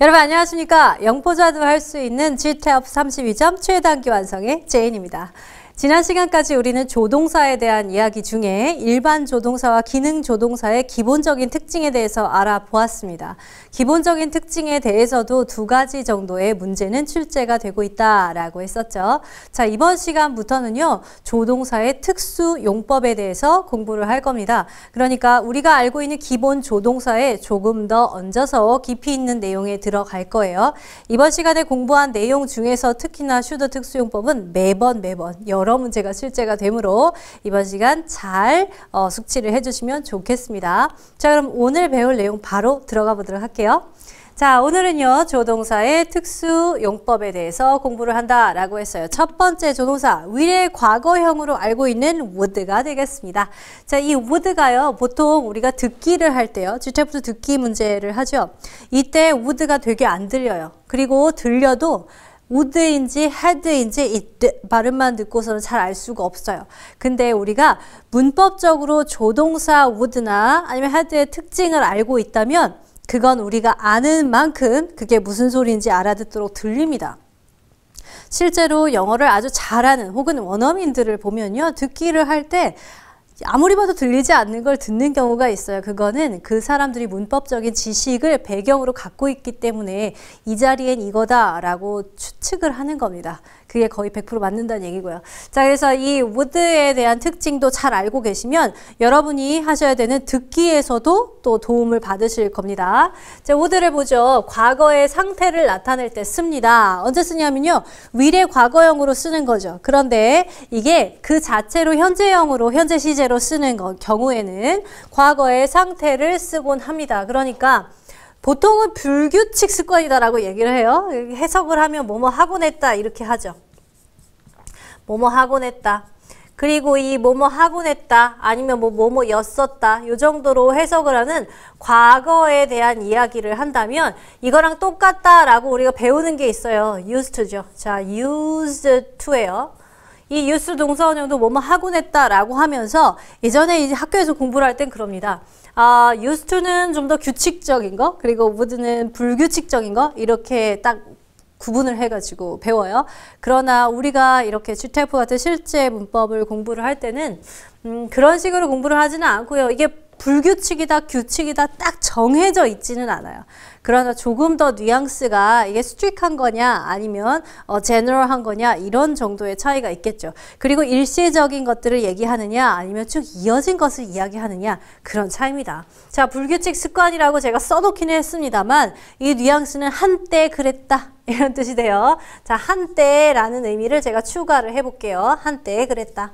여러분 안녕하십니까? 영포자도 할 수 있는 G태업 32점 최단기 완성의 제인입니다. 지난 시간까지 우리는 조동사에 대한 이야기 중에 일반 조동사와 기능 조동사의 기본적인 특징에 대해서 알아보았습니다. 기본적인 특징에 대해서도 두 가지 정도의 문제는 출제가 되고 있다라고 했었죠. 자, 이번 시간부터는요. 조동사의 특수 용법에 대해서 공부를 할 겁니다. 그러니까 우리가 알고 있는 기본 조동사에 조금 더 얹어서 깊이 있는 내용에 들어갈 거예요. 이번 시간에 공부한 내용 중에서 특히나 슈더 특수용법은 매번 매번 여러 그런 문제가 출제가 되므로 이번 시간 잘 어, 숙지를 해주시면 좋겠습니다. 자 그럼 오늘 배울 내용 바로 들어가 보도록 할게요. 자 오늘은요 조동사의 특수 용법에 대해서 공부를 한다라고 했어요. 첫 번째 조동사 위례 과거형으로 알고 있는 would가 되겠습니다. 자이 would가요 보통 우리가 듣기를 할 때요 주체부터 듣기 문제를 하죠. 이때 would가 되게 안 들려요. 그리고 들려도 우드인지 헤드인지 이드 발음만 듣고서는 잘 알 수가 없어요. 근데 우리가 문법적으로 조동사 우드나 아니면 헤드의 특징을 알고 있다면 그건 우리가 아는 만큼 그게 무슨 소리인지 알아듣도록 들립니다. 실제로 영어를 아주 잘하는 혹은 원어민들을 보면요. 듣기를 할때 아무리 봐도 들리지 않는 걸 듣는 경우가 있어요. 그거는 그 사람들이 문법적인 지식을 배경으로 갖고 있기 때문에 이 자리엔 이거다라고 추측을 하는 겁니다. 그게 거의 100% 맞는다는 얘기고요. 자, 그래서 이 wood에 대한 특징도 잘 알고 계시면 여러분이 하셔야 되는 듣기에서도 또 도움을 받으실 겁니다. 자, wood를 보죠. 과거의 상태를 나타낼 때 씁니다. 언제 쓰냐면요. 미래 과거형으로 쓰는 거죠. 그런데 이게 그 자체로 현재형으로 현재 시제로 쓰는 거, 경우에는 과거의 상태를 쓰곤 합니다. 그러니까 보통은 불규칙 습관이다라고 얘기를 해요. 해석을 하면 뭐뭐 하곤 했다 이렇게 하죠. 뭐뭐 하곤 했다. 그리고 이 뭐뭐 하곤 했다 아니면 뭐 뭐뭐였었다 요 정도로 해석을 하는 과거에 대한 이야기를 한다면 이거랑 똑같다라고 우리가 배우는 게 있어요. used죠. 자, used to예요. 이 유스 동사원형도 뭐뭐 하곤 했다라고 하면서 이전에 이제 학교에서 공부를 할 땐 그럽니다. 아, used to는 좀 더 규칙적인 거, 그리고 would는 불규칙적인 거 이렇게 딱 구분을 해가지고 배워요. 그러나 우리가 이렇게 GTF 같은 실제 문법을 공부를 할 때는 음, 그런 식으로 공부를 하지는 않고요. 이게 불규칙이다 규칙이다 딱 정해져 있지는 않아요. 그러나 조금 더 뉘앙스가 이게 스트릭한 거냐 아니면 어, 제너럴한 거냐 이런 정도의 차이가 있겠죠. 그리고 일시적인 것들을 얘기하느냐 아니면 쭉 이어진 것을 이야기하느냐 그런 차이입니다. 자 불규칙 습관이라고 제가 써놓기는 했습니다만 이 뉘앙스는 한때 그랬다 이런 뜻이 돼요. 자 한때라는 의미를 제가 추가를 해볼게요. 한때 그랬다.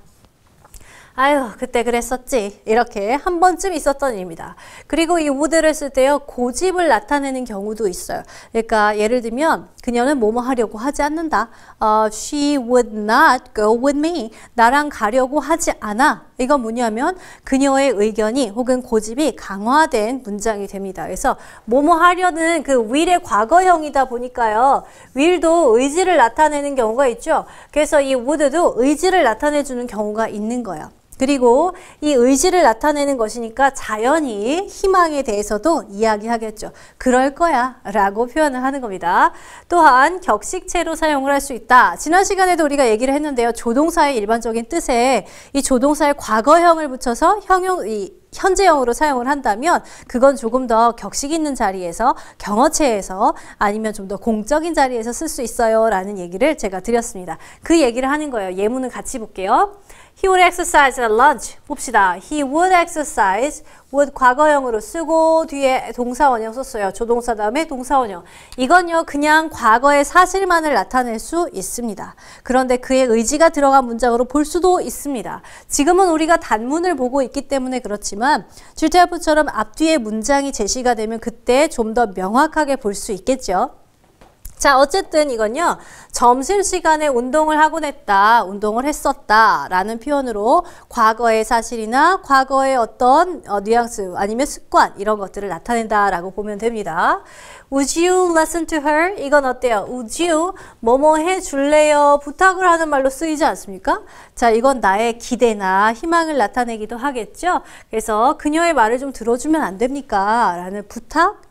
아유 그때 그랬었지 이렇게 한 번쯤 있었던 일입니다. 그리고 이 우드를 쓸 때요 고집을 나타내는 경우도 있어요. 그러니까 예를 들면 그녀는 뭐뭐 하려고 하지 않는다. 어, h she would not go with me. 나랑 가려고 하지 않아. 이건 뭐냐면 그녀의 의견이 혹은 고집이 강화된 문장이 됩니다. 그래서 뭐뭐 하려는 그 will의 과거형이다 보니까요. will도 의지를 나타내는 경우가 있죠. 그래서 이 would도 의지를 나타내주는 경우가 있는 거예요. 그리고 이 의지를 나타내는 것이니까 자연히 희망에 대해서도 이야기하겠죠. 그럴 거야 라고 표현을 하는 겁니다. 또한 격식체로 사용을 할 수 있다. 지난 시간에도 우리가 얘기를 했는데요. 조동사의 일반적인 뜻에 이 조동사의 과거형을 붙여서 형용, 이 현재형으로 사용을 한다면 그건 조금 더 격식 있는 자리에서 경어체에서 아니면 좀 더 공적인 자리에서 쓸 수 있어요 라는 얘기를 제가 드렸습니다. 그 얘기를 하는 거예요. 예문을 같이 볼게요. He would exercise at lunch. 봅시다. He would exercise. would 과거형으로 쓰고 뒤에 동사원형 썼어요. 조동사 다음에 동사원형. 이건요 그냥 과거의 사실만을 나타낼 수 있습니다. 그런데 그의 의지가 들어간 문장으로 볼 수도 있습니다. 지금은 우리가 단문을 보고 있기 때문에 그렇지만 줄타프처럼 앞뒤의 문장이 제시가 되면 그때 좀 더 명확하게 볼 수 있겠죠. 자, 어쨌든 이건요. 점심시간에 운동을 하곤 했다, 운동을 했었다 라는 표현으로 과거의 사실이나 과거의 어떤 어, 뉘앙스 아니면 습관 이런 것들을 나타낸다 라고 보면 됩니다. Would you listen to her? 이건 어때요? Would you 뭐뭐 해줄래요? 부탁을 하는 말로 쓰이지 않습니까? 자, 이건 나의 기대나 희망을 나타내기도 하겠죠. 그래서 그녀의 말을 좀 들어주면 안 됩니까? 라는 부탁,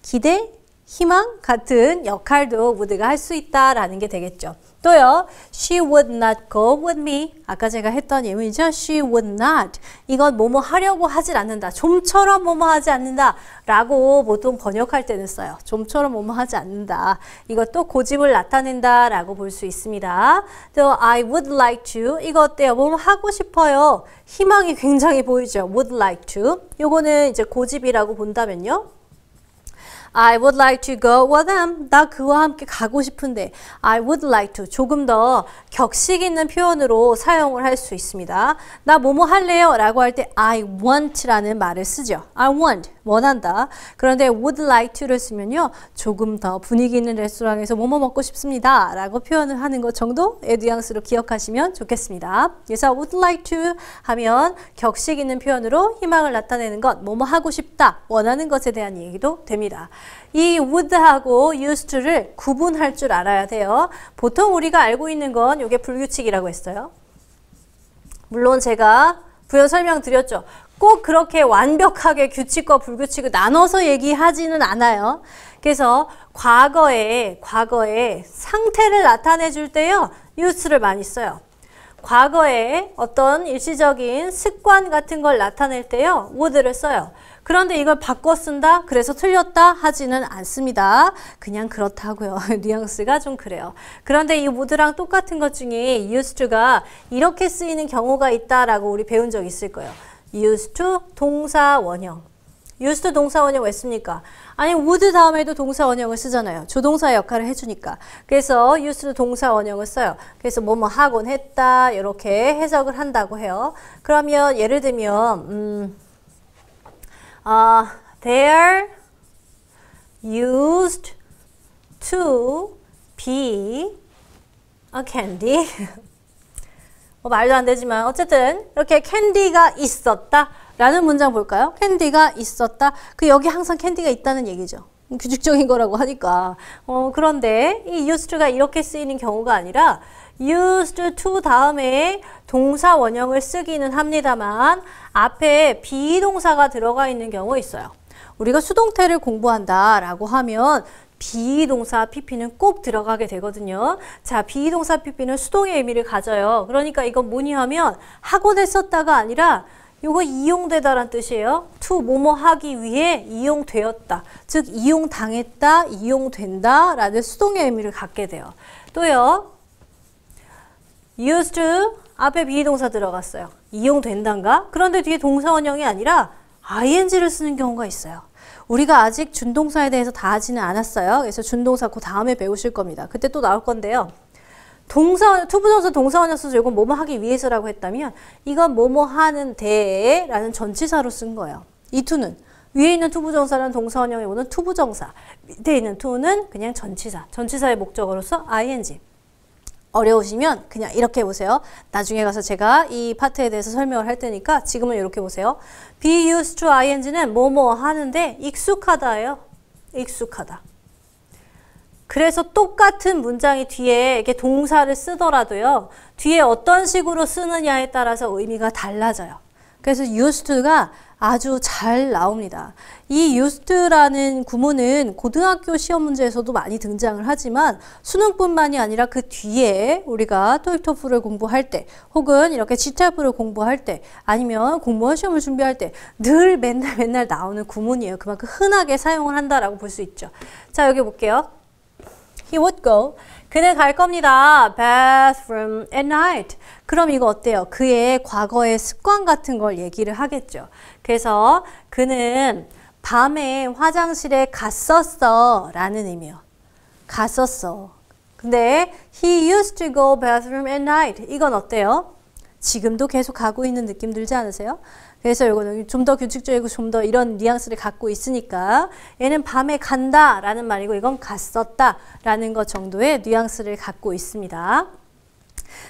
기대, 희망 같은 역할도 무드가 할 수 있다라는 게 되겠죠. 또요. She would not go with me. 아까 제가 했던 예문이죠. She would not. 이건 뭐뭐 하려고 하질 않는다. 좀처럼 뭐뭐 하지 않는다. 라고 보통 번역할 때는 써요. 좀처럼 뭐뭐 하지 않는다. 이것도 고집을 나타낸다. 라고 볼 수 있습니다. 또 I would like to. 이거 어때요? 뭐뭐 하고 싶어요. 희망이 굉장히 보이죠. would like to. 요거는 이제 고집이라고 본다면요. I would like to go with h e m 나 그와 함께 가고 싶은데 I would like to 조금 더 격식 있는 표현으로 사용을 할 수 있습니다. 나 뭐뭐 할래요? 라고 할 때 I want라는 말을 쓰죠. I want, 원한다. 그런데 would like to를 쓰면요. 조금 더 분위기 있는 레스토랑에서 뭐뭐 먹고 싶습니다. 라고 표현을 하는 것 정도의 뉘앙스로 기억하시면 좋겠습니다. 그래서 would like to 하면 격식 있는 표현으로 희망을 나타내는 것, 뭐뭐 하고 싶다, 원하는 것에 대한 얘기도 됩니다. 이 would하고 used를 구분할 줄 알아야 돼요. 보통 우리가 알고 있는 건 이게 불규칙이라고 했어요. 물론 제가 부연 설명드렸죠. 꼭 그렇게 완벽하게 규칙과 불규칙을 나눠서 얘기하지는 않아요. 그래서 과거에 과거에 상태를 나타내 줄 때요. used를 많이 써요. 과거에 어떤 일시적인 습관 같은 걸 나타낼 때요. would를 써요. 그런데 이걸 바꿔 쓴다 그래서 틀렸다 하지는 않습니다. 그냥 그렇다고요. 뉘앙스가 좀 그래요. 그런데 이 모드랑 똑같은 것 중에 used가 이렇게 쓰이는 경우가 있다라고 우리 배운 적 있을 거예요. used to 동사 원형 used 동사 원형 왜 씁니까? 아니 would 다음에도 동사 원형을 쓰잖아요. 조동사 역할을 해주니까. 그래서 used 동사 원형을 써요. 그래서 뭐뭐 뭐 하곤 했다 이렇게 해석을 한다고 해요. 그러면 예를 들면 음, uh, 아, they're used to be a candy. 뭐 말도 안 되지만 어쨌든 이렇게 캔디가 있었다 라는 문장 볼까요? 캔디가 있었다. 그 여기 항상 캔디가 있다는 얘기죠. 규칙적인 거라고 하니까. 어, 그런데 이 used가 이렇게 쓰이는 경우가 아니라 used to 다음에 동사 원형을 쓰기는 합니다만 앞에 비동사가 들어가 있는 경우 있어요. 우리가 수동태를 공부한다 라고 하면 비동사 pp는 꼭 들어가게 되거든요. 자, 비동사 pp는 수동의 의미를 가져요. 그러니까 이건 뭐니 하면 학원에 썼다가 아니라 이거 이용되다란 뜻이에요. to 뭐뭐 하기 위해 이용되었다. 즉 이용당했다, 이용된다 라는 수동의 의미를 갖게 돼요. 또요. used 앞에 비동사 들어갔어요. 이용된단가? 그런데 뒤에 동사원형이 아니라 ing를 쓰는 경우가 있어요. 우리가 아직 준동사에 대해서 다 하지는 않았어요. 그래서 준동사 그 다음에 배우실 겁니다. 그때 또 나올 건데요. 동사 투부정사 동사원형 써서 이건 뭐뭐 하기 위해서라고 했다면 이건 뭐뭐 하는 데라는 전치사로 쓴 거예요. 이 투는 위에 있는 투부정사는 동사원형에 오는 투부정사 밑에 있는 투는 그냥 전치사 전치사의 목적으로서 ing 어려우시면 그냥 이렇게 보세요. 나중에 가서 제가 이 파트에 대해서 설명을 할 테니까 지금은 이렇게 보세요. be used to ing는 뭐뭐 하는데 익숙하다예요. 익숙하다. 그래서 똑같은 문장이 뒤에 이렇게 동사를 쓰더라도요. 뒤에 어떤 식으로 쓰느냐에 따라서 의미가 달라져요. 그래서 used가 아주 잘 나옵니다. 이 used라는 구문은 고등학교 시험 문제에서도 많이 등장을 하지만 수능뿐만이 아니라 그 뒤에 우리가 토익 토플을 공부할 때 혹은 이렇게 지탈프를 공부할 때 아니면 공무원 시험을 준비할 때 늘 맨날 맨날 나오는 구문이에요. 그만큼 흔하게 사용을 한다라고 볼 수 있죠. 자 여기 볼게요. He would go. 그는 갈 겁니다. bathroom at night. 그럼 이거 어때요? 그의 과거의 습관 같은 걸 얘기를 하겠죠. 그래서 그는 밤에 화장실에 갔었어 라는 의미요. 갔었어. 근데 he used to go bathroom at night. 이건 어때요? 지금도 계속 가고 있는 느낌 들지 않으세요? 그래서 이거는 좀 더 규칙적이고 좀 더 이런 뉘앙스를 갖고 있으니까 얘는 밤에 간다 라는 말이고 이건 갔었다 라는 것 정도의 뉘앙스를 갖고 있습니다.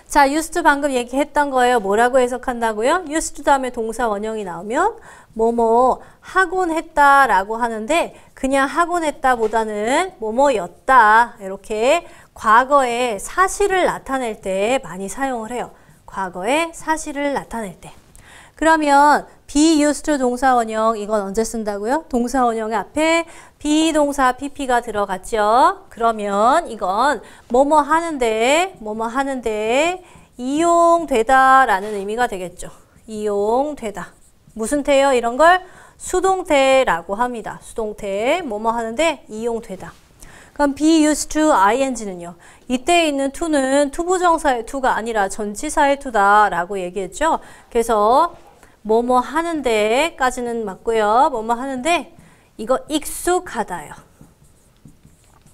자, used 방금 얘기했던 거예요. 뭐라고 해석한다고요? used 다음에 동사 원형이 나오면 뭐뭐 하곤 했다라고 하는데 그냥 하곤 했다보다는 뭐뭐였다 이렇게 과거에 사실을 나타낼 때 많이 사용을 해요. 과거에 사실을 나타낼 때. 그러면 be used 동사원형 이건 언제 쓴다고요? 동사원형 앞에 비동사 pp가 들어갔죠. 그러면 이건 뭐뭐 하는데 뭐뭐 하는데 이용되다 라는 의미가 되겠죠. 이용되다. 무슨 태요? 이런 걸 수동태라고 합니다. 수동태 뭐뭐 하는데 이용되다. 그럼 be used to ing는요. 이때 있는 to는 투부정사의 to가 아니라 전치사의 to다라고 얘기했죠. 그래서 뭐뭐 하는데까지는 맞고요. 뭐뭐 하는데 이거 익숙하다요.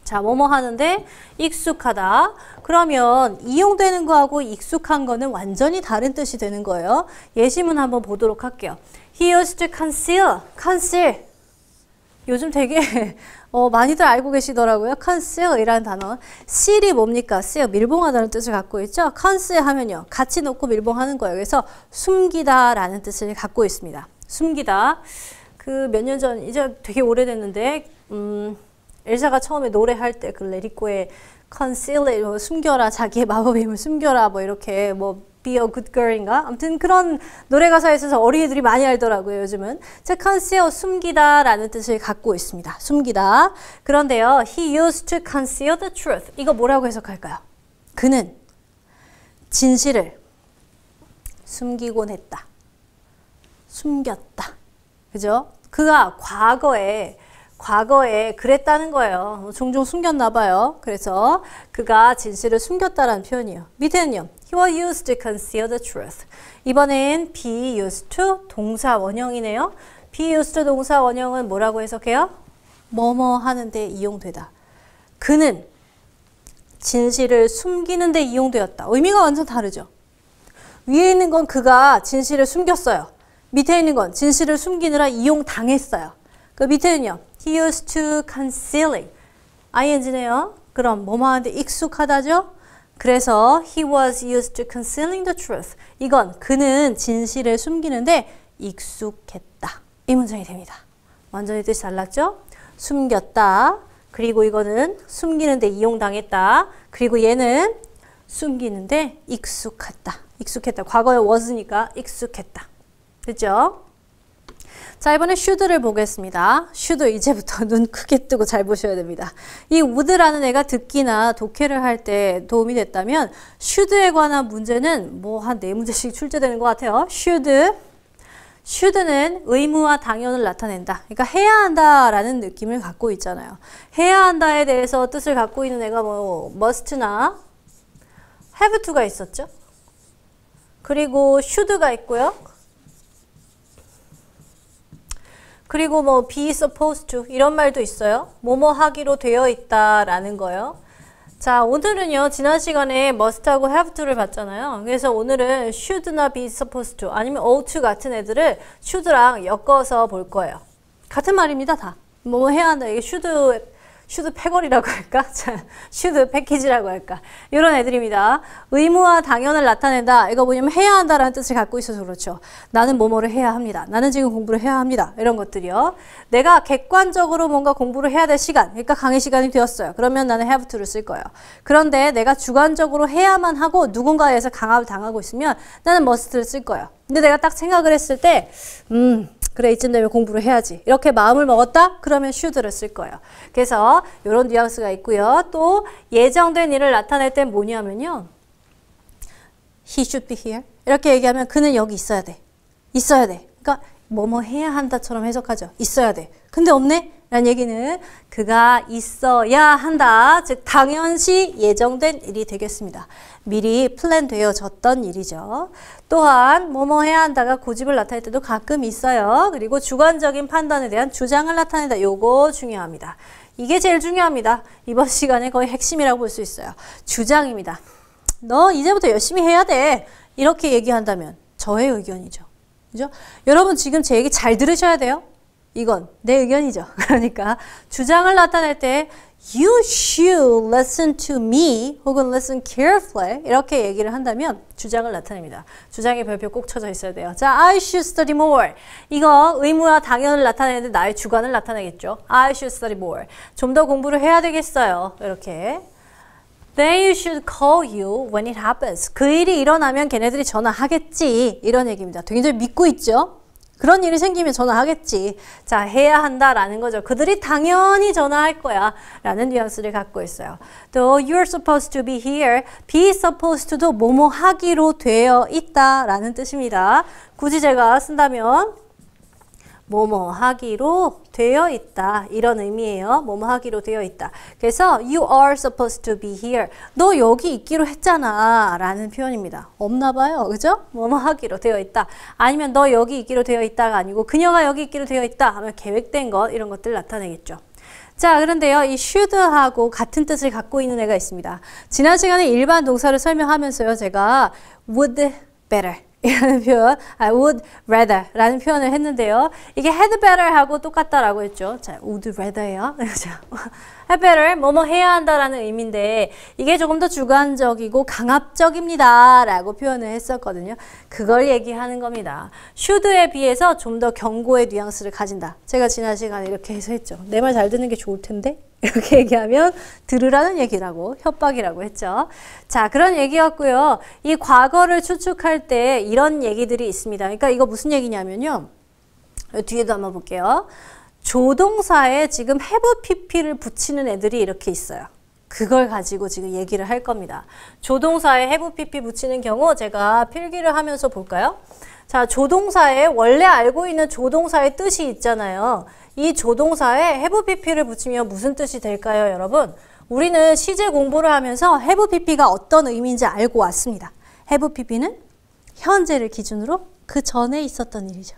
자, 뭐뭐 하는데 익숙하다. 그러면 이용되는 거하고 익숙한 거는 완전히 다른 뜻이 되는 거예요. 예시문 한번 보도록 할게요. He used to conceal, conceal. 요즘 되게 어, 많이들 알고 계시더라고요. conceal이라는 단어. seal이 뭡니까? seal, 밀봉하다는 뜻을 갖고 있죠. conceal 하면요. 같이 놓고 밀봉하는 거예요. 그래서 숨기다라는 뜻을 갖고 있습니다. 숨기다. 그 몇 년 전, 이제 되게 오래됐는데, 음, 엘사가 처음에 노래할 때 그 레리코의 conceal 숨겨라, 자기의 마법의 힘을 숨겨라, 뭐 이렇게 뭐 be a good girl인가? 아무튼 그런 노래 가사에 있어서 어린이들이 많이 알더라고요, 요즘은. conceal, 숨기다 라는 뜻을 갖고 있습니다. 숨기다. 그런데요, he used to conceal the truth. 이거 뭐라고 해석할까요? 그는 진실을 숨기곤 했다. 숨겼다. 그죠? 그가 과거에 과거에 그랬다는 거예요. 종종 숨겼나 봐요. 그래서 그가 진실을 숨겼다라는 표현이요 밑에는요. He was used to conceal the truth. 이번엔 be used to 동사 원형이네요. be used to 동사 원형은 뭐라고 해석해요? 뭐뭐 하는데 이용되다. 그는 진실을 숨기는 데 이용되었다. 의미가 완전 다르죠. 위에 있는 건 그가 진실을 숨겼어요. 밑에 있는 건 진실을 숨기느라 이용당했어요. 그 밑에는요. He used to c o n c e a l i n ing네요. 그럼 뭐뭐한데 익숙하다죠? 그래서 he was used to concealing the truth. 이건 그는 진실을 숨기는데 익숙했다. 이 문장이 됩니다. 완전히 뜻이 달랐죠? 숨겼다. 그리고 이거는 숨기는데 이용당했다. 그리고 얘는 숨기는데 익숙하다. 익숙했다. 과거에 was니까 익숙했다. 그죠? 자, 이번에 슈드를 보겠습니다. 슈드 이제부터 눈 크게 뜨고 잘 보셔야 됩니다. 이 우드라는 애가 듣기나 독해를 할 때 도움이 됐다면 슈드에 관한 문제는 뭐 한 네 문제씩 출제되는 것 같아요. 슈드, 슈드는 의무와 당연을 나타낸다. 그러니까 해야 한다라는 느낌을 갖고 있잖아요. 해야 한다에 대해서 뜻을 갖고 있는 애가 뭐 must나 have to가 있었죠. 그리고 should가 있고요. 그리고 뭐 be supposed to 이런 말도 있어요. 뭐뭐 하기로 되어 있다라는 거요 자, 오늘은요. 지난 시간에 must하고 have to를 봤잖아요. 그래서 오늘은 should나 be supposed to 아니면 ought to 같은 애들을 should랑 엮어서 볼 거예요. 같은 말입니다, 다. 뭐뭐 해야 한다. 이게 should 슈드 패거이라고 할까? 슈드 패키지라고 할까? 이런 애들입니다. 의무와 당연을 나타낸다. 이거 뭐냐면 해야 한다라는 뜻을 갖고 있어서 그렇죠. 나는 뭐뭐를 해야 합니다. 나는 지금 공부를 해야 합니다. 이런 것들이요. 내가 객관적으로 뭔가 공부를 해야 될 시간, 그러니까 강의 시간이 되었어요. 그러면 나는 have to를 쓸 거예요. 그런데 내가 주관적으로 해야만 하고 누군가에 의해서 강압을 당하고 있으면 나는 must를 쓸 거예요. 근데 내가 딱 생각을 했을 때, 음, 그래 이쯤 되면 공부를 해야지 이렇게 마음을 먹었다 그러면 should를 쓸 거예요 그래서 이런 뉘앙스가 있고요 또 예정된 일을 나타낼 땐 뭐냐면요 he should be here 이렇게 얘기하면 그는 여기 있어야 돼 있어야 돼 그러니까 뭐뭐 해야 한다처럼 해석하죠 있어야 돼 근데 없네 라는 얘기는 그가 있어야 한다. 즉 당연시 예정된 일이 되겠습니다. 미리 플랜되어졌던 일이죠. 또한 뭐뭐 해야 한다가 고집을 나타낼 때도 가끔 있어요. 그리고 주관적인 판단에 대한 주장을 나타낸다. 요거 중요합니다. 이게 제일 중요합니다. 이번 시간에 거의 핵심이라고 볼 수 있어요. 주장입니다. 너 이제부터 열심히 해야 돼. 이렇게 얘기한다면 저의 의견이죠. 그죠? 여러분 지금 제 얘기 잘 들으셔야 돼요. 이건 내 의견이죠. 그러니까 주장을 나타낼 때 you should listen to me 혹은 listen carefully 이렇게 얘기를 한다면 주장을 나타냅니다. 주장의 별표 꼭 쳐져 있어야 돼요. 자, I should study more. 이거 의무와 당연을 나타내는데 나의 주관을 나타내겠죠. I should study more. 좀 더 공부를 해야 되겠어요. 이렇게. Then you should call you when it happens. 그 일이 일어나면 걔네들이 전화하겠지. 이런 얘기입니다. 굉장히 믿고 있죠. 그런 일이 생기면 전화하겠지. 자, 해야 한다라는 거죠. 그들이 당연히 전화할 거야. 라는 뉘앙스를 갖고 있어요. 또, you're supposed to be here. be supposed to도 뭐뭐 하기로 되어 있다. 라는 뜻입니다. 굳이 제가 쓴다면, 뭐뭐 하기로 되어 있다. 이런 의미예요. 뭐뭐 하기로 되어 있다. 그래서 you are supposed to be here. 너 여기 있기로 했잖아. 라는 표현입니다. 없나 봐요. 그죠? 뭐뭐 하기로 되어 있다. 아니면 너 여기 있기로 되어 있다가 아니고 그녀가 여기 있기로 되어 있다 하면 계획된 것 이런 것들 나타내겠죠. 자 그런데요 이 should하고 같은 뜻을 갖고 있는 애가 있습니다 지난 시간에 일반 동사를 설명하면서요 제가 would better 이라는 표현, I would rather 라는 표현을 했는데요. 이게 had better 하고 똑같다라고 했죠. 자, would rather예요. 그렇죠. had better, 뭐뭐 해야 한다라는 의미인데 이게 조금 더 주관적이고 강압적입니다 라고 표현을 했었거든요. 그걸 얘기하는 겁니다. should에 비해서 좀 더 경고의 뉘앙스를 가진다. 제가 지난 시간에 이렇게 해서 했죠. 내 말 잘 듣는 게 좋을 텐데 이렇게 얘기하면 들으라는 얘기라고 협박이라고 했죠. 자, 그런 얘기였고요. 이 과거를 추측할 때 이런 얘기들이 있습니다. 그러니까 이거 무슨 얘기냐면요. 뒤에도 한번 볼게요. 조동사에 지금 have pp를 붙이는 애들이 이렇게 있어요. 그걸 가지고 지금 얘기를 할 겁니다. 조동사에 have pp 붙이는 경우 제가 필기를 하면서 볼까요? 자, 조동사에 원래 알고 있는 조동사의 뜻이 있잖아요. 이 조동사에 have pp를 붙이면 무슨 뜻이 될까요, 여러분? 우리는 시제 공부를 하면서 have pp가 어떤 의미인지 알고 왔습니다. have pp는 현재를 기준으로 그 전에 있었던 일이죠.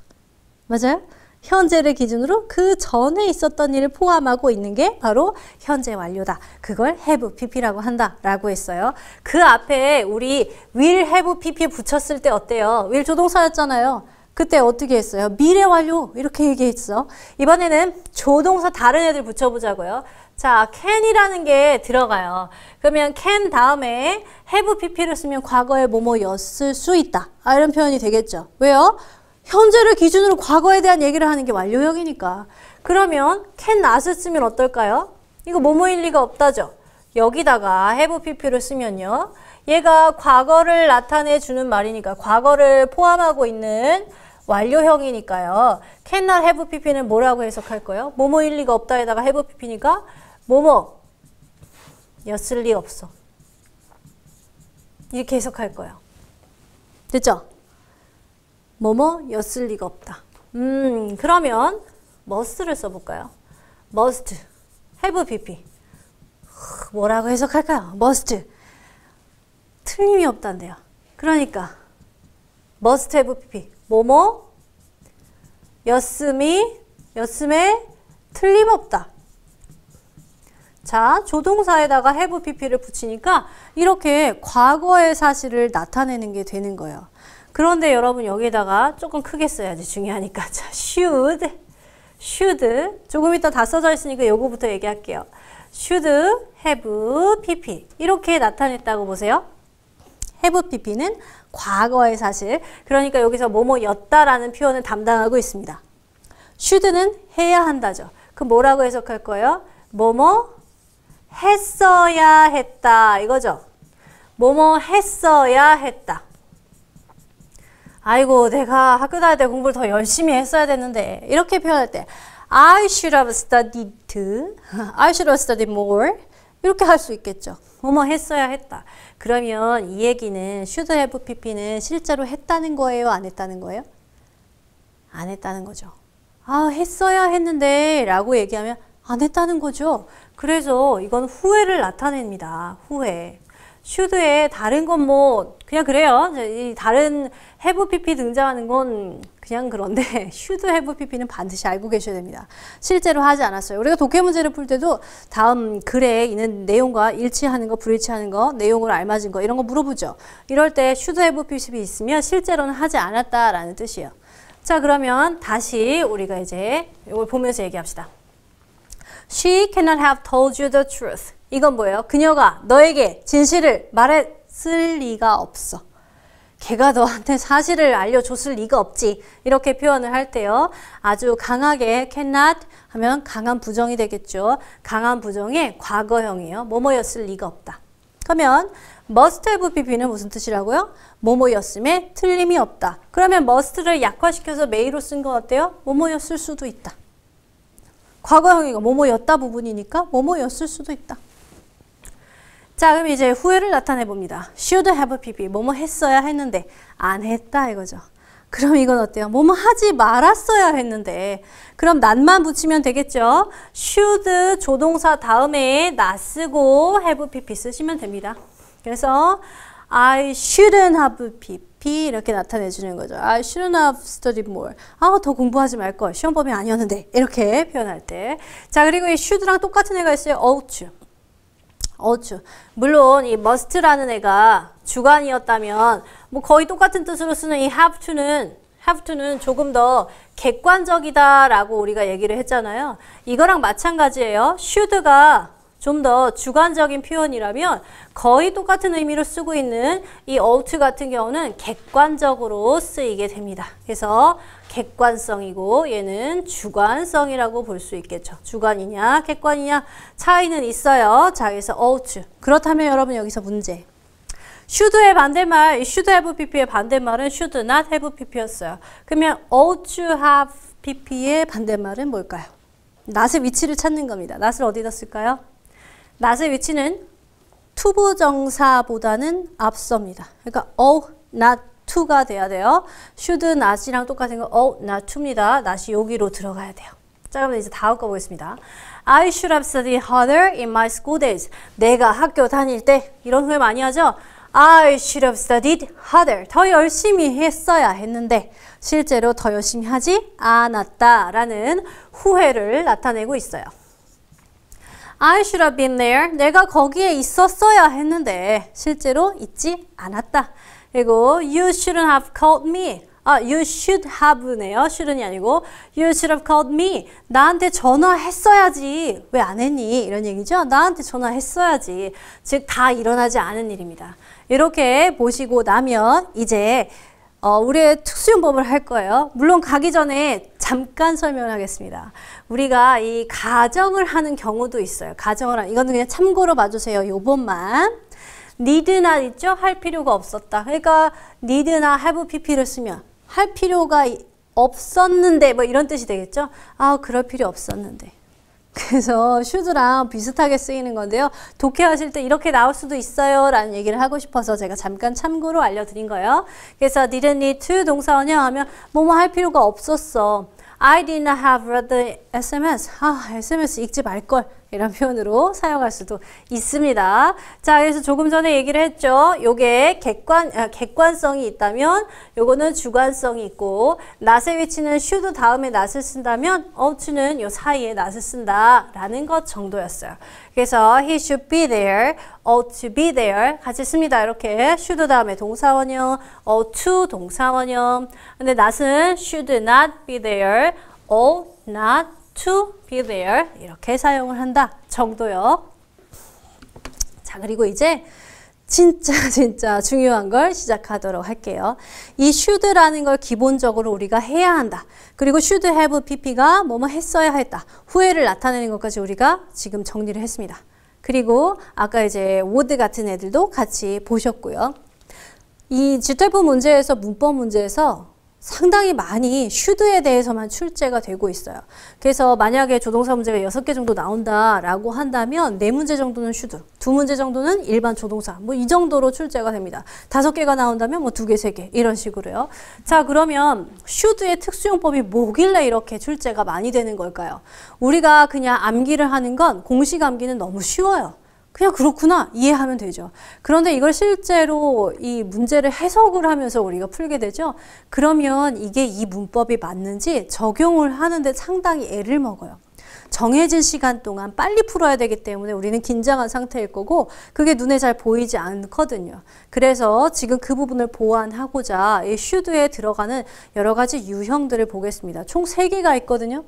맞아요? 현재를 기준으로 그 전에 있었던 일을 포함하고 있는 게 바로 현재 완료다. 그걸 have pp라고 한다라고 했어요. 그 앞에 우리 will have pp 붙였을 때 어때요? will 조동사였잖아요. 그때 어떻게 했어요? 미래 완료 이렇게 얘기했어. 이번에는 조동사 다른 애들 붙여보자고요. 자, can이라는 게 들어가요. 그러면 can 다음에 have pp를 쓰면 과거에 뭐뭐였을 수 있다. 아, 이런 표현이 되겠죠. 왜요? 현재를 기준으로 과거에 대한 얘기를 하는 게 완료형이니까. 그러면 can not을 쓰면 어떨까요? 이거 뭐뭐일 리가 없다죠. 여기다가 have pp를 쓰면요. 얘가 과거를 나타내주는 말이니까 과거를 포함하고 있는 완료형이니까요. can not have pp는 뭐라고 해석할 거예요? 뭐뭐일 리가 없다에다가 have pp니까 뭐뭐였을 리 없어. 이렇게 해석할 거예요. 됐죠? 뭐뭐였을 리가 없다. 음, 그러면 must를 써볼까요? must, have BP. 뭐라고 해석할까요? must. 틀림이 없단데요. 그러니까 must have PP. 뭐뭐 였음이 였음에 틀림없다. 자, 조동사에다가 have pp를 붙이니까 이렇게 과거의 사실을 나타내는 게 되는 거예요. 그런데 여러분 여기다가 에 조금 크게 써야지 중요하니까 자 should should 조금 이따 다 써져 있으니까 요거부터 얘기할게요 should have pp 이렇게 나타냈다고 보세요 have pp는 과거의 사실 그러니까 여기서 뭐뭐였다라는 표현을 담당하고 있습니다 should는 해야 한다죠 그 뭐라고 해석할 거예요? 뭐뭐 했어야 했다 이거죠 뭐뭐 했어야 했다 아이고 내가 학교 다닐 때 공부를 더 열심히 했어야 됐는데 이렇게 표현할 때 I should have studied I should have studied more 이렇게 할 수 있겠죠. 뭐뭐 했어야 했다. 그러면 이 얘기는 should have pp는 실제로 했다는 거예요? 안 했다는 거예요? 안 했다는 거죠. 아 했어야 했는데 라고 얘기하면 안 했다는 거죠. 그래서 이건 후회를 나타냅니다. 후회. 슈드에 다른 건 뭐 그냥 그래요. 다른 해부 PP 등장하는 건 그냥 그런데 슈드 해부 PP는 반드시 알고 계셔야 됩니다. 실제로 하지 않았어요. 우리가 독해 문제를 풀 때도 다음 글에 있는 내용과 일치하는 거, 불일치하는 거, 내용으로 알맞은 거 이런 거 물어보죠. 이럴 때 슈드 해부 PP 있으면 실제로는 하지 않았다라는 뜻이에요. 자 그러면 다시 우리가 이제 이걸 보면서 얘기합시다. She cannot have told you the truth. 이건 뭐예요? 그녀가 너에게 진실을 말했을 리가 없어. 걔가 너한테 사실을 알려줬을 리가 없지. 이렇게 표현을 할 때요. 아주 강하게 cannot 하면 강한 부정이 되겠죠. 강한 부정의 과거형이에요. 뭐뭐였을 리가 없다. 그러면 must have pp는 무슨 뜻이라고요? 뭐뭐였음에 틀림이 없다. 그러면 must를 약화시켜서 메이로 쓴건 어때요? 뭐뭐였을 수도 있다. 과거형이 뭐뭐였다 부분이니까 뭐뭐였을 수도 있다. 자 그럼 이제 후회를 나타내 봅니다. should have pp 뭐 뭐 했어야 했는데 안 했다 이거죠. 그럼 이건 어때요? 뭐 뭐 하지 말았어야 했는데 그럼 난만 붙이면 되겠죠? should 조동사 다음에 나 쓰고 have pp 쓰시면 됩니다. 그래서 I shouldn't have pp 이렇게 나타내 주는 거죠. I shouldn't have studied more. 아, 더 공부하지 말 걸. 시험 범위 아니었는데. 이렇게 표현할 때. 자, 그리고 이 should랑 똑같은 애가 있어요. ought. 어추. 물론 이 must라는 애가 주관이었다면 뭐 거의 똑같은 뜻으로 쓰는 이 have to는 have to는 조금 더 객관적이다라고 우리가 얘기를 했잖아요. 이거랑 마찬가지예요. should가 좀 더 주관적인 표현이라면 거의 똑같은 의미로 쓰고 있는 이 ought 같은 경우는 객관적으로 쓰이게 됩니다. 그래서 객관성이고 얘는 주관성이라고 볼 수 있겠죠. 주관이냐 객관이냐 차이는 있어요. 자 그래서 어우츠 그렇다면 여러분 여기서 문제 슈드의 반대말, 슈드 have pp의 반대말은 should not have pp였어요. 그러면 ought have pp의 반대말은 뭘까요? not의 위치를 찾는 겁니다. not을 어디다 쓸까요? not의 위치는 투부정사보다는 앞섭니다. 그러니까 oh, not to가 돼야 돼요. should not이랑 똑같은 거 oh, 어, not to입니다. not이 여기로 들어가야 돼요. 자 그럼 이제 다음 거 보겠습니다. I should have studied harder in my school days. 내가 학교 다닐 때 이런 후회 많이 하죠? I should have studied harder. 더 열심히 했어야 했는데 실제로 더 열심히 하지 않았다라는 후회를 나타내고 있어요. I should have been there. 내가 거기에 있었어야 했는데 실제로 있지 않았다. 그리고 you shouldn't have called me. 아, you should have네요. s h o u l d n 이 아니고 you should have called me. 나한테 전화했어야지. 왜 안 했니? 이런 얘기죠. 나한테 전화했어야지. 즉, 다 일어나지 않은 일입니다. 이렇게 보시고 나면 이제 어, 우리의 특수용법을 할 거예요. 물론 가기 전에 잠깐 설명 하겠습니다. 우리가 이 가정을 하는 경우도 있어요. 가정을 하는, 이거는 그냥 참고로 봐주세요. 요번만. need나 있죠? 할 필요가 없었다. 그러니까 need나 have pp를 쓰면 할 필요가 없었는데 뭐 이런 뜻이 되겠죠? 아 그럴 필요 없었는데. 그래서 슈드랑 비슷하게 쓰이는 건데요. 독해하실 때 이렇게 나올 수도 있어요 라는 얘기를 하고 싶어서 제가 잠깐 참고로 알려드린 거예요. 그래서 didn't need to 동사원이 하면 뭐 뭐 할 필요가 없었어. I didn't have read the SMS. 아, SMS 읽지 말걸. 이런 표현으로 사용할 수도 있습니다. 자, 그래서 조금 전에 얘기를 했죠. 요게 객관, 아, 객관성이 있다면 요거는 주관성이 있고 낫의 위치는 슈드 다음에 낫을 쓴다면 어치는 요 사이에 낫을 쓴다라는 것 정도였어요. 그래서 he should be there, ought to be there 같이 씁니다. 이렇게 슈드 다음에 동사원형, ought to 동사원형 근데 낫은 should not be there, ought not to be there 이렇게 사용을 한다 정도요. 자 그리고 이제 진짜 진짜 중요한 걸 시작하도록 할게요. 이 should라는 걸 기본적으로 우리가 해야 한다. 그리고 should have pp가 뭐뭐 했어야 했다. 후회를 나타내는 것까지 우리가 지금 정리를 했습니다. 그리고 아까 이제 would 같은 애들도 같이 보셨고요. 이 지태부 문제에서 문법 문제에서 상당히 많이 슈드에 대해서만 출제가 되고 있어요. 그래서 만약에 조동사 문제가 6개 정도 나온다라고 한다면 4 문제 정도는 슈드, 2 문제 정도는 일반 조동사 뭐 이 정도로 출제가 됩니다. 5 개가 나온다면 뭐 두 개, 3개 이런 식으로요. 자 그러면 슈드의 특수용법이 뭐길래 이렇게 출제가 많이 되는 걸까요? 우리가 그냥 암기를 하는 건 공식 암기는 너무 쉬워요. 그냥 그렇구나 이해하면 되죠. 그런데 이걸 실제로 이 문제를 해석을 하면서 우리가 풀게 되죠. 그러면 이게 이 문법이 맞는지 적용을 하는데 상당히 애를 먹어요. 정해진 시간 동안 빨리 풀어야 되기 때문에 우리는 긴장한 상태일 거고 그게 눈에 잘 보이지 않거든요. 그래서 지금 그 부분을 보완하고자 이 슈드에 들어가는 여러 가지 유형들을 보겠습니다. 총 세개가 있거든요.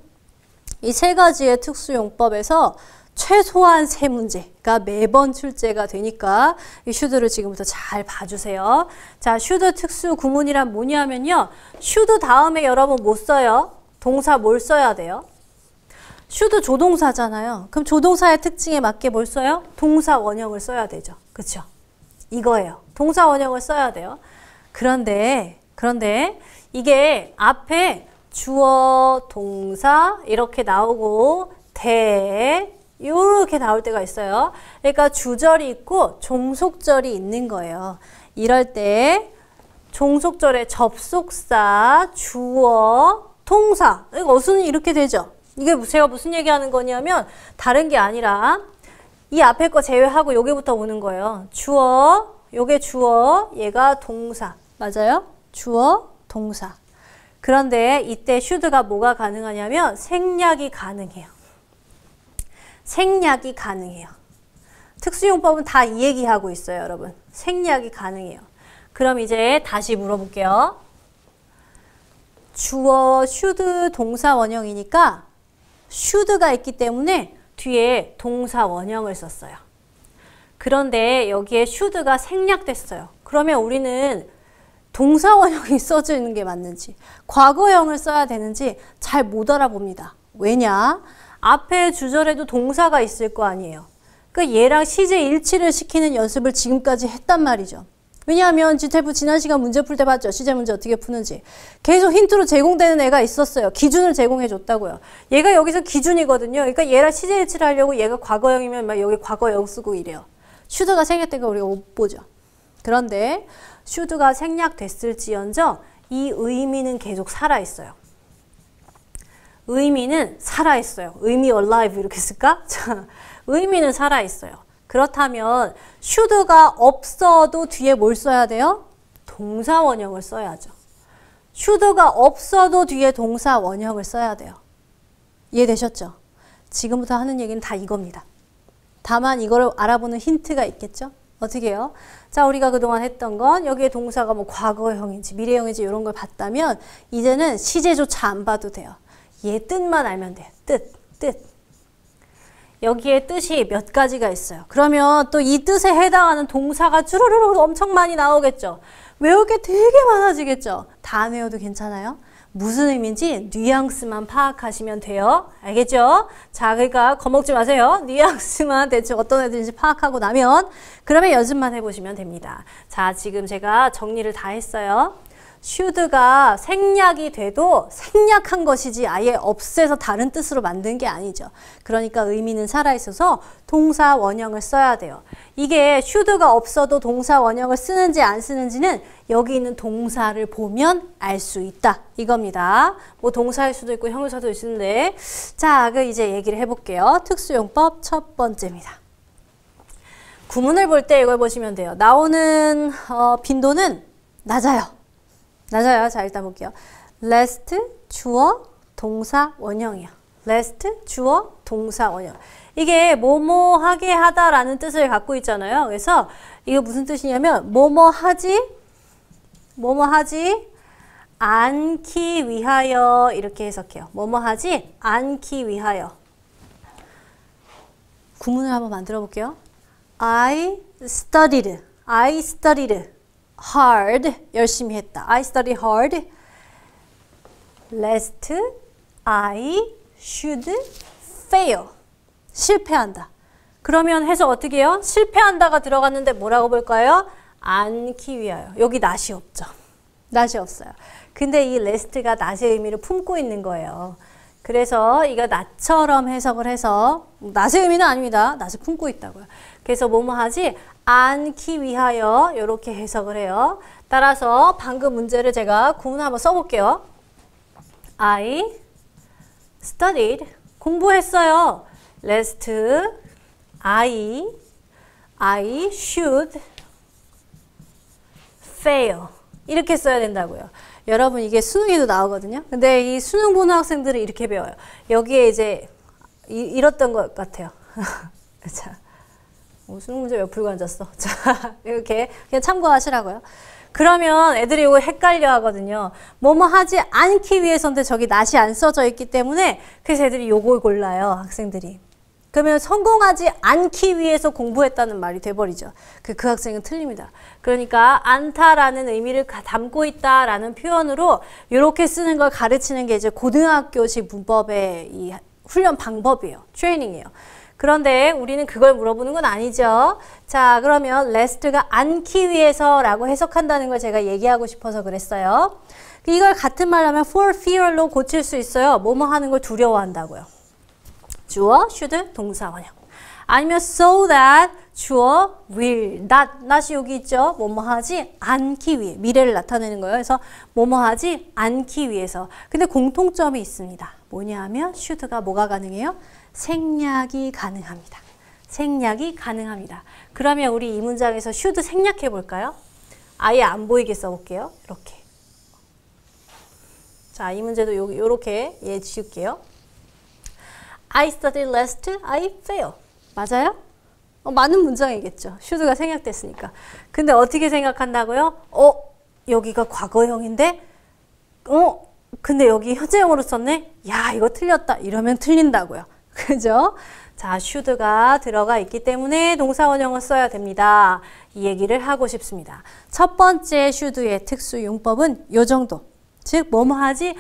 이 세 가지의 특수용법에서 최소한 세 문제가 매번 출제가 되니까 이 슈드를 지금부터 잘 봐주세요. 자, 슈드 특수 구문이란 뭐냐면요. 슈드 다음에 여러분 못 뭐 써요. 동사 뭘 써야 돼요? 슈드 조동사잖아요. 그럼 조동사의 특징에 맞게 뭘 써요? 동사 원형을 써야 되죠. 그쵸 이거예요. 동사 원형을 써야 돼요. 그런데 그런데 이게 앞에 주어, 동사 이렇게 나오고 대, 이렇게 나올 때가 있어요. 그러니까 주절이 있고 종속절이 있는 거예요. 이럴 때 종속절의 접속사, 주어, 통사. 그러 그러니까 어순이 이렇게 되죠. 이게 제가 무슨 얘기하는 거냐면 다른 게 아니라 이 앞에 거 제외하고 여기부터 오는 거예요. 주어, 요게 주어, 얘가 동사. 맞아요? 주어, 동사. 그런데 이때 슈드가 뭐가 가능하냐면 생략이 가능해요. 생략이 가능해요. 특수용법은 다 이 얘기하고 있어요, 여러분. 생략이 가능해요. 그럼 이제 다시 물어볼게요. 주어 슈드 동사 원형이니까 슈드가 있기 때문에 뒤에 동사 원형을 썼어요. 그런데 여기에 슈드가 생략됐어요. 그러면 우리는 동사 원형이 써져있는게 맞는지 과거형을 써야 되는지 잘 못 알아봅니다. 왜냐? 앞에 주절에도 동사가 있을 거 아니에요. 그 얘랑 시제 일치를 시키는 연습을 지금까지 했단 말이죠. 왜냐하면 지태부 지난 시간 문제 풀 때 봤죠. 시제 문제 어떻게 푸는지. 계속 힌트로 제공되는 애가 있었어요. 기준을 제공해 줬다고요. 얘가 여기서 기준이거든요. 그러니까 얘랑 시제 일치를 하려고 얘가 과거형이면 막 여기 과거형 쓰고 이래요. 슈드가 생략된 거 우리가 못 보죠. 그런데 슈드가 생략됐을지언정 이 의미는 계속 살아있어요. 의미는 살아있어요. 의미 alive 이렇게 쓸까? 의미는 살아있어요. 그렇다면 should가 없어도 뒤에 뭘 써야 돼요? 동사 원형을 써야죠. should가 없어도 뒤에 동사 원형을 써야 돼요. 이해되셨죠? 지금부터 하는 얘기는 다 이겁니다. 다만 이거를 알아보는 힌트가 있겠죠? 어떻게 해요? 자, 우리가 그동안 했던 건 여기에 동사가 뭐 과거형인지 미래형인지 이런 걸 봤다면 이제는 시제조차 안 봐도 돼요. 얘 뜻만 알면 돼. 뜻, 뜻. 여기에 뜻이 몇 가지가 있어요. 그러면 또 이 뜻에 해당하는 동사가 주르르르 엄청 많이 나오겠죠. 외울 게 되게 많아지겠죠. 다안 외워도 괜찮아요. 무슨 의미인지 뉘앙스만 파악하시면 돼요. 알겠죠? 자, 그러니까 겁먹지 마세요. 뉘앙스만 대충 어떤 애든지 파악하고 나면 그러면 연습만 해보시면 됩니다. 자, 지금 제가 정리를 다 했어요. 슈드가 생략이 돼도 생략한 것이지 아예 없애서 다른 뜻으로 만든 게 아니죠. 그러니까 의미는 살아있어서 동사 원형을 써야 돼요. 이게 슈드가 없어도 동사 원형을 쓰는지 안 쓰는지는 여기 있는 동사를 보면 알 수 있다. 이겁니다. 뭐 동사일 수도 있고 형용사도 있는데 자, 그 이제 얘기를 해볼게요. 특수용법 첫 번째입니다. 구문을 볼 때 이걸 보시면 돼요. 나오는 어, 빈도는 낮아요. 맞아요 자, 일단 볼게요. last 주어 동사 원형이야. last 주어 동사 원형. 이게 뭐뭐하게 하다라는 뜻을 갖고 있잖아요. 그래서 이게 무슨 뜻이냐면 뭐뭐하지 뭐뭐하지 않기 위하여 이렇게 해석해요. 뭐뭐하지 않기 위하여. 구문을 한번 만들어 볼게요. I studied. I studied. hard 열심히 했다. I study hard. lest I should fail. 실패한다. 그러면 해서 어떻게 해요? 실패한다가 들어갔는데 뭐라고 볼까요? 않기 위하여. 여기 낫이 없죠. 낫이 없어요. 근데 이 lest가 낫의 의미를 품고 있는 거예요. 그래서 이거 낫처럼 해석을 해서 낫의 의미는 아닙니다. 낫을 품고 있다고요. 그래서 뭐뭐 하지? 않기 위하여 이렇게 해석을 해요. 따라서 방금 문제를 제가 구문 한번 써볼게요. I studied 공부했어요. lest I I should fail 이렇게 써야 된다고요. 여러분 이게 수능에도 나오거든요. 근데 이 수능 보는 학생들은 이렇게 배워요. 여기에 이제 이, 이렇던 것 같아요. 자. 어, 수능 문제 몇 풀고 앉았어. 자, 이렇게 그냥 참고하시라고요. 그러면 애들이 이거 헷갈려 하거든요. 뭐뭐 하지 않기 위해서인데 저기 낫이 안 써져 있기 때문에 그래서 애들이 요걸 골라요. 학생들이. 그러면 성공하지 않기 위해서 공부했다는 말이 돼버리죠. 그, 그 학생은 틀립니다. 그러니까 안타라는 의미를 담고 있다라는 표현으로 이렇게 쓰는 걸 가르치는 게 이제 고등학교식 문법의 이 훈련 방법이에요. 트레이닝이에요. 그런데 우리는 그걸 물어보는 건 아니죠. 자, 그러면 레스트가 앉기 위해서라고 해석한다는 걸 제가 얘기하고 싶어서 그랬어요. 이걸 같은 말로 하면 for fear로 고칠 수 있어요. 뭐뭐 하는 걸 두려워한다고요. 주어, should, 동사원형. 아니면 so that 주어 will not not이 여기 있죠 뭐뭐 하지 않기 위해 미래를 나타내는 거예요 그래서 뭐뭐 하지 않기 위해서 근데 공통점이 있습니다 뭐냐 하면 should가 뭐가 가능해요 생략이 가능합니다. 생략이 가능합니다. 그러면 우리 이 문장에서 슈드 생략해 볼까요? 아예 안 보이게 써볼게요. 이렇게. 자, 이 문제도 요, 요렇게 예 지울게요. I studied last, I fail. 맞아요? 어, 맞는 문장이겠죠. 슈드가 생략됐으니까. 근데 어떻게 생각한다고요? 어? 여기가 과거형인데? 어? 근데 여기 현재형으로 썼네? 야, 이거 틀렸다. 이러면 틀린다고요. 그죠? 자, should가 들어가 있기 때문에 동사원형을 써야 됩니다. 이 얘기를 하고 싶습니다. 첫 번째 should의 특수용법은 요 정도. 즉, 뭐뭐 하지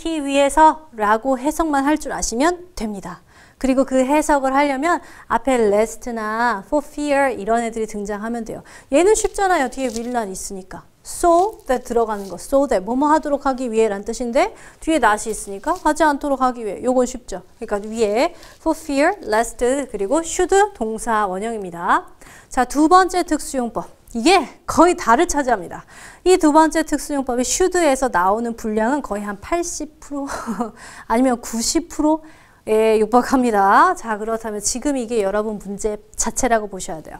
않기 위해서 라고 해석만 할 줄 아시면 됩니다. 그리고 그 해석을 하려면 앞에 lest나 for fear 이런 애들이 등장하면 돼요. 얘는 쉽잖아요. 뒤에 will란 있으니까. so that 들어가는 거 so that 뭐뭐 하도록 하기 위해 란 뜻인데 뒤에 not이 있으니까 하지 않도록 하기 위해 요건 쉽죠 그러니까 위에 for fear, lest 그리고 should 동사 원형입니다 자두 번째 특수용법 이게 거의 다를 차지합니다. 이 두 번째 특수용법이 슈드에서 나오는 분량은 거의 한 80% 아니면 90%에 육박합니다. 자 그렇다면 지금 이게 여러분 문제 자체라고 보셔야 돼요.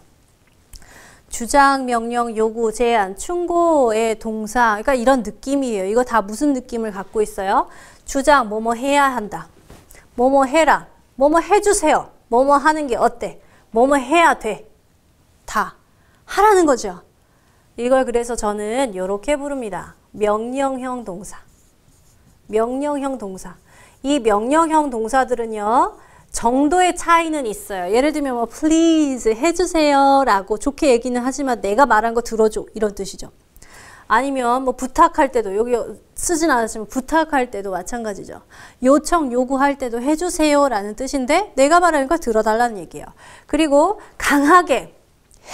주장, 명령, 요구, 제안, 충고의 동사 그러니까 이런 느낌이에요. 이거 다 무슨 느낌을 갖고 있어요? 주장, 뭐뭐 해야 한다. 뭐뭐 해라. 뭐뭐 해주세요. 뭐뭐 하는 게 어때? 뭐뭐 해야 돼. 다 하라는 거죠. 이걸 그래서 저는 이렇게 부릅니다. 명령형 동사. 명령형 동사. 이 명령형 동사들은요. 정도의 차이는 있어요. 예를 들면 뭐 please 해주세요라고 좋게 얘기는 하지만 내가 말한 거 들어줘 이런 뜻이죠. 아니면 뭐 부탁할 때도 여기 쓰진 않았으면 부탁할 때도 마찬가지죠. 요청 요구할 때도 해주세요라는 뜻인데 내가 말하는 걸 들어달라는 얘기예요. 그리고 강하게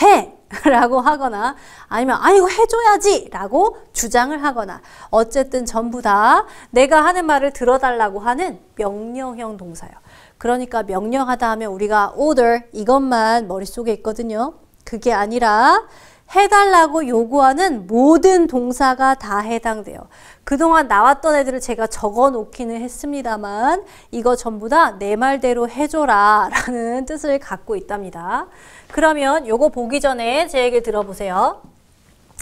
해 라고 하거나 아니면 아이고 해줘야지 라고 주장을 하거나 어쨌든 전부 다 내가 하는 말을 들어달라고 하는 명령형 동사예요. 그러니까 명령하다 하면 우리가 order 이것만 머릿속에 있거든요. 그게 아니라 해달라고 요구하는 모든 동사가 다 해당돼요. 그동안 나왔던 애들을 제가 적어 놓기는 했습니다만 이거 전부 다 내 말대로 해줘라 라는 뜻을 갖고 있답니다. 그러면 요거 보기 전에 제 얘기 들어보세요.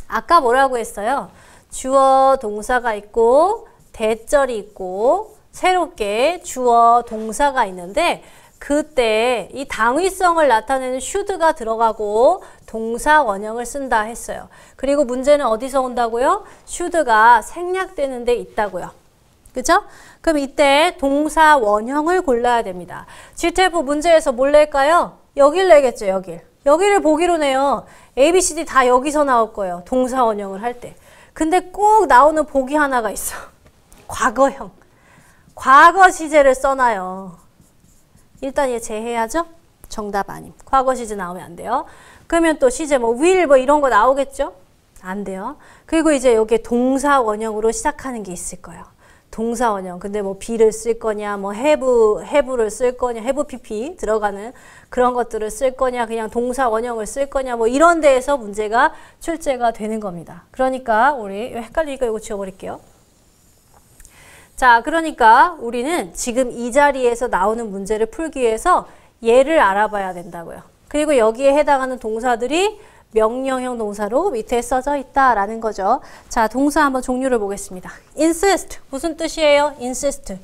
아까 뭐라고 했어요? 주어 동사가 있고 대절이 있고 새롭게 주어 동사가 있는데 그때 이 당위성을 나타내는 슈드가 들어가고 동사 원형을 쓴다 했어요. 그리고 문제는 어디서 온다고요? 슈드가 생략되는 데 있다고요. 그죠? 그럼 이때 동사 원형을 골라야 됩니다. GTF 문제에서 뭘 낼까요? 여길 내겠죠, 여길. 여기를 보기로 내요 A, B, C, D 다 여기서 나올 거예요. 동사 원형을 할 때. 근데 꼭 나오는 보기 하나가 있어. 과거형. 과거 시제를 써놔요. 일단 얘 제해야죠. 정답 아님. 과거 시제 나오면 안 돼요. 그러면 또 시제 뭐 will 뭐 이런 거 나오겠죠? 안 돼요. 그리고 이제 여기에 동사 원형으로 시작하는 게 있을 거예요. 동사 원형. 근데 뭐 be를 쓸 거냐, 뭐 have, have를 쓸 거냐, have pp 들어가는 그런 것들을 쓸 거냐, 그냥 동사 원형을 쓸 거냐, 뭐 이런 데에서 문제가 출제가 되는 겁니다. 그러니까 우리 헷갈리니까 이거 지워버릴게요. 자, 그러니까 우리는 지금 이 자리에서 나오는 문제를 풀기 위해서 예를 알아봐야 된다고요. 그리고 여기에 해당하는 동사들이 명령형 동사로 밑에 써져 있다라는 거죠. 자, 동사 한번 종류를 보겠습니다. insist 무슨 뜻이에요? insist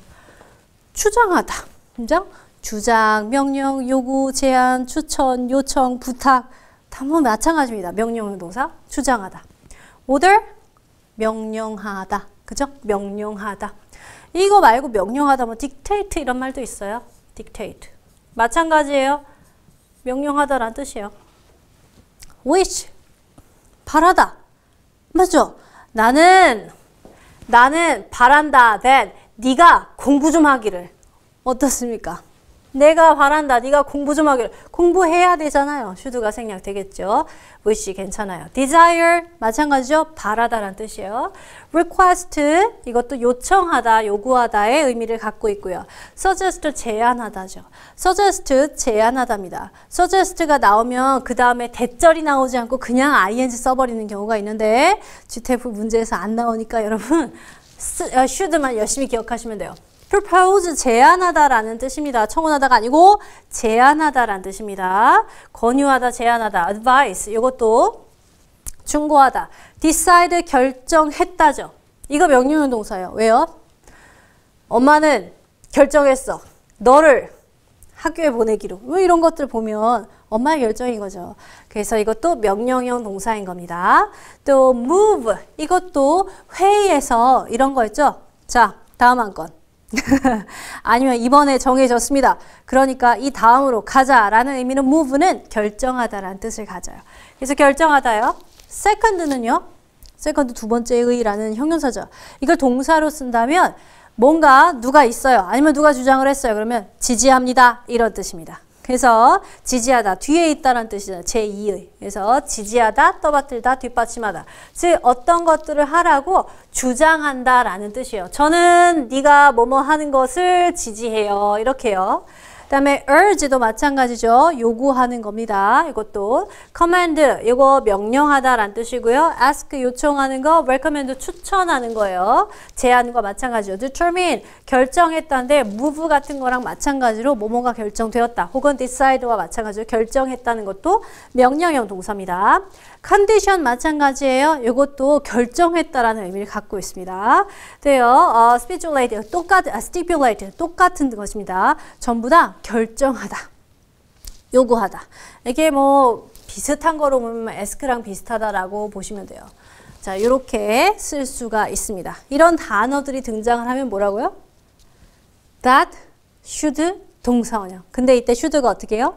추정하다. 인정? 주장, 명령, 요구, 제안, 추천, 요청, 부탁 다 뭐 마찬가지입니다. 명령형 동사 추정하다. order 명령하다. 그죠? 명령하다. 이거 말고 명령하다 뭐 딕테이트 이런 말도 있어요. d i c t 마찬가지예요. 명령하다란 뜻이에요. wish. 바라다. 맞죠? 나는 나는 바란다. t 네가 공부 좀 하기를. 어떻습니까? 내가 바란다. 네가 공부 좀 하길. 공부해야 되잖아요. 슈드가 생략되겠죠. wish 괜찮아요. desire 마찬가지죠. 바라다란 뜻이에요. request 이것도 요청하다, 요구하다의 의미를 갖고 있고요. suggest 제안하다죠. suggest 제안하답니다 suggest가 나오면 그 다음에 대절이 나오지 않고 그냥 ing 써버리는 경우가 있는데 GTF 문제에서 안 나오니까 여러분 아, 슈드만 열심히 기억하시면 돼요. propose 제안하다라는 뜻입니다. 청혼하다가 아니고 제안하다라는 뜻입니다. 권유하다, 제안하다, advice 이것도 중고하다. decide 결정했다죠. 이거 명령형 동사예요. 왜요? 엄마는 결정했어. 너를 학교에 보내기로. 왜 뭐 이런 것들 보면 엄마의 결정인 거죠. 그래서 이것도 명령형 동사인 겁니다. 또 move 이것도 회의에서 이런 거 있죠. 자 다음 한 건. 아니면 이번에 정해졌습니다. 그러니까 이 다음으로 가자라는 의미는 move는 결정하다라는 뜻을 가져요. 그래서 결정하다요. second는요. second 두 번째의라는 형용사죠. 이걸 동사로 쓴다면 뭔가 누가 있어요. 아니면 누가 주장을 했어요. 그러면 지지합니다. 이런 뜻입니다. 그래서 지지하다 뒤에 있다는 뜻이잖아요. 제2의. 그래서 지지하다, 떠받들다, 뒷받침하다. 즉 어떤 것들을 하라고 주장한다라는 뜻이에요. 저는 네가 뭐뭐 하는 것을 지지해요. 이렇게요. 그다음에 urge도 마찬가지죠. 요구하는 겁니다. 이것도 command 이거 명령하다는 뜻이고요. ask 요청하는 거 recommend 추천하는 거예요. 제안과 마찬가지죠. determine 결정했다는데 move 같은 거랑 마찬가지로 뭐뭐가 결정되었다. 혹은 decide와 마찬가지로 결정했다는 것도 명령형 동사입니다. 컨디션 마찬가지예요. 이것도 결정했다라는 의미를 갖고 있습니다. 돼요. 어, stipulate 똑같 아, stipulate 똑같은 것입니다. 전부 다 결정하다. 요구하다. 이게 뭐 비슷한 거로 보면 에스크랑 비슷하다라고 보시면 돼요. 자, 이렇게 쓸 수가 있습니다. 이런 단어들이 등장을 하면 뭐라고요? that, should, 동사원형. 근데 이때 should가 어떻게 해요?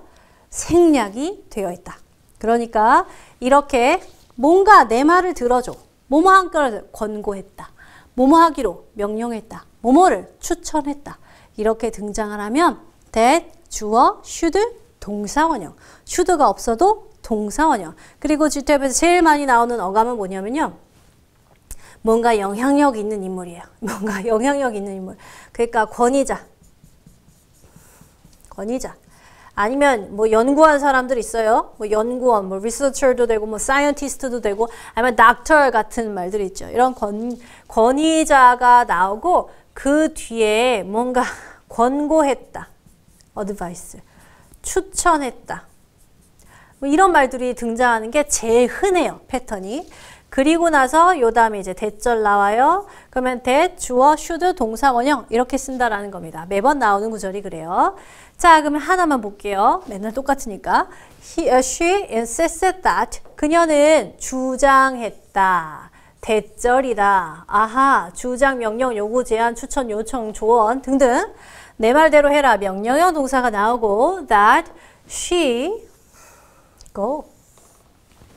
생략이 되어 있다. 그러니까 이렇게 뭔가 내 말을 들어줘. 뭐뭐 한걸 권고했다. 뭐뭐 하기로 명령했다. 뭐뭐를 추천했다. 이렇게 등장을 하면 that, 주어, should, 동사원형. should가 없어도 동사원형. 그리고 GTF에서 제일 많이 나오는 어감은 뭐냐면요. 뭔가 영향력 있는 인물이에요. 뭔가 영향력 있는 인물. 그러니까 권위자. 권위자. 아니면 뭐 연구한 사람들 있어요. 뭐 연구원, 뭐 리서처도 되고 뭐 사이언티스트도 되고 아니면 닥터 같은 말들 있죠. 이런 권, 권위자가 나오고 그 뒤에 뭔가 권고했다. 어드바이스. 추천했다. 뭐 이런 말들이 등장하는 게 제일 흔해요. 패턴이. 그리고 나서 요 다음에 이제 대절 나와요. 그러면 대, 주어, 슈드, 동사원형 이렇게 쓴다라는 겁니다. 매번 나오는 구절이 그래요. 자, 그러면 하나만 볼게요. 맨날 똑같으니까. He or she insisted that 그녀는 주장했다. 대절이다. 아하, 주장, 명령, 요구, 제안, 추천, 요청, 조언 등등 내 말대로 해라. 명령형 동사가 나오고 that she go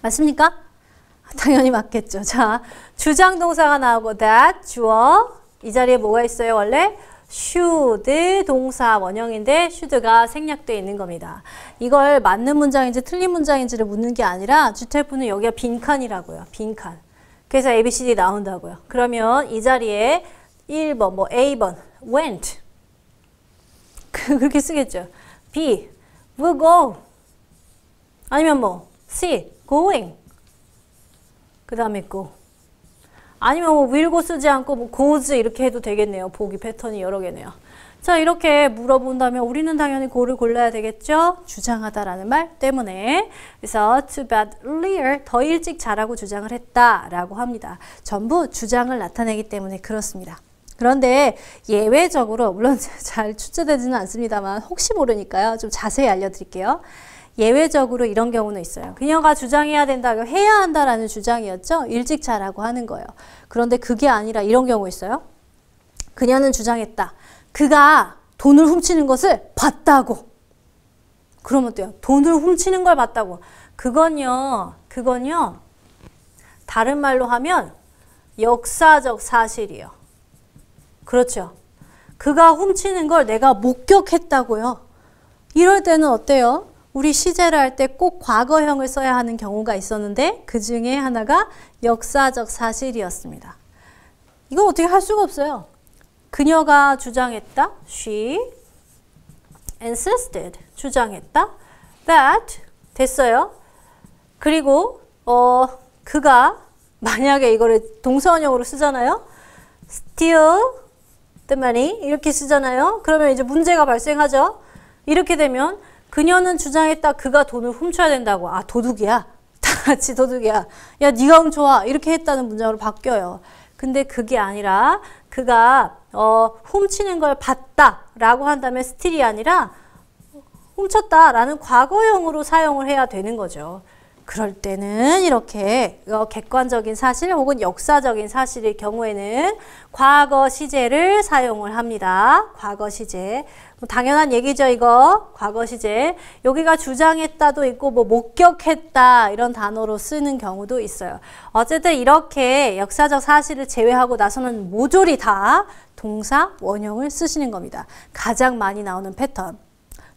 맞습니까? 아, 당연히 맞겠죠. 자, 주장 동사가 나오고 that 주어 이 자리에 뭐가 있어요? 원래 should 동사 원형인데 should가 생략되어 있는 겁니다. 이걸 맞는 문장인지 틀린 문장인지를 묻는 게 아니라 주태프는 여기가 빈칸이라고요. 빈칸. 그래서 A, B, C, D 나온다고요. 그러면 이 자리에 1번, 뭐 A번, went. 그렇게 쓰겠죠. B, will go. 아니면 뭐 C, going. 그 다음에 go. 아니면 뭐 will고 쓰지 않고 뭐 goes 이렇게 해도 되겠네요. 보기 패턴이 여러 개네요. 자 이렇게 물어본다면 우리는 당연히 고를 골라야 되겠죠? 주장하다라는 말 때문에 그래서 too bad earlier 더 일찍 자라고 주장을 했다라고 합니다. 전부 주장을 나타내기 때문에 그렇습니다. 그런데 예외적으로 물론 잘 출제되지는 않습니다만 혹시 모르니까요. 좀 자세히 알려드릴게요. 예외적으로 이런 경우는 있어요. 그녀가 주장해야 된다고 해야 한다라는 주장이었죠. 일찍 자라고 하는 거예요. 그런데 그게 아니라 이런 경우 있어요. 그녀는 주장했다. 그가 돈을 훔치는 것을 봤다고. 그러면 어때요? 돈을 훔치는 걸 봤다고. 그건요, 그건요, 다른 말로 하면 역사적 사실이요. 그렇죠. 그가 훔치는 걸 내가 목격했다고요. 이럴 때는 어때요? 우리 시제를 할 때 꼭 과거형을 써야 하는 경우가 있었는데 그 중에 하나가 역사적 사실이었습니다. 이건 어떻게 할 수가 없어요. 그녀가 주장했다. She insisted. 주장했다. That 됐어요. 그리고 어 그가 만약에 이거를 동사원형으로 쓰잖아요. steal the money 이렇게 쓰잖아요. 그러면 이제 문제가 발생하죠. 이렇게 되면 그녀는 주장했다. 그가 돈을 훔쳐야 된다고. 아 도둑이야. 다 같이 도둑이야. 야 네가 훔쳐와. 이렇게 했다는 문장으로 바뀌어요. 근데 그게 아니라 그가 어, 훔치는 걸 봤다라고 한다면 스틸이 아니라 훔쳤다라는 과거형으로 사용을 해야 되는 거죠. 그럴 때는 이렇게 어, 객관적인 사실 혹은 역사적인 사실의 경우에는 과거 시제를 사용을 합니다. 과거 시제. 뭐 당연한 얘기죠, 이거. 과거 시제. 여기가 주장했다도 있고, 뭐, 목격했다. 이런 단어로 쓰는 경우도 있어요. 어쨌든 이렇게 역사적 사실을 제외하고 나서는 모조리 다 동사 원형을 쓰시는 겁니다. 가장 많이 나오는 패턴.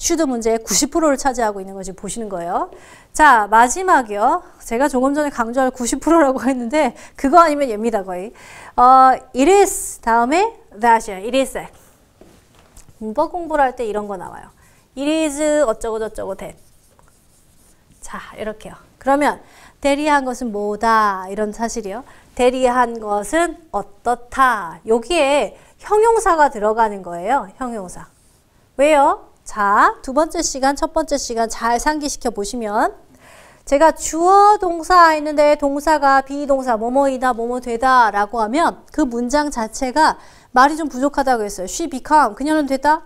슈드 문제의 90%를 차지하고 있는 것이 보시는 거예요. 자, 마지막이요. 제가 조금 전에 강조할 90%라고 했는데 그거 아니면 얘입니다, 거의. 어, it is 다음에 that이에요. it is 문법 공부를 할 때 이런 거 나와요. it is 어쩌고 저쩌고 that. 자, 이렇게요. 그러면 대리한 것은 뭐다 이런 사실이요. 대리한 것은 어떻다. 여기에 형용사가 들어가는 거예요. 형용사. 왜요? 자, 두 번째 시간, 첫 번째 시간 잘 상기시켜 보시면 제가 주어 동사 있는데 동사가 비동사 뭐뭐이다 뭐뭐되다 라고 하면 그 문장 자체가 말이 좀 부족하다고 했어요. She become 그녀는 됐다?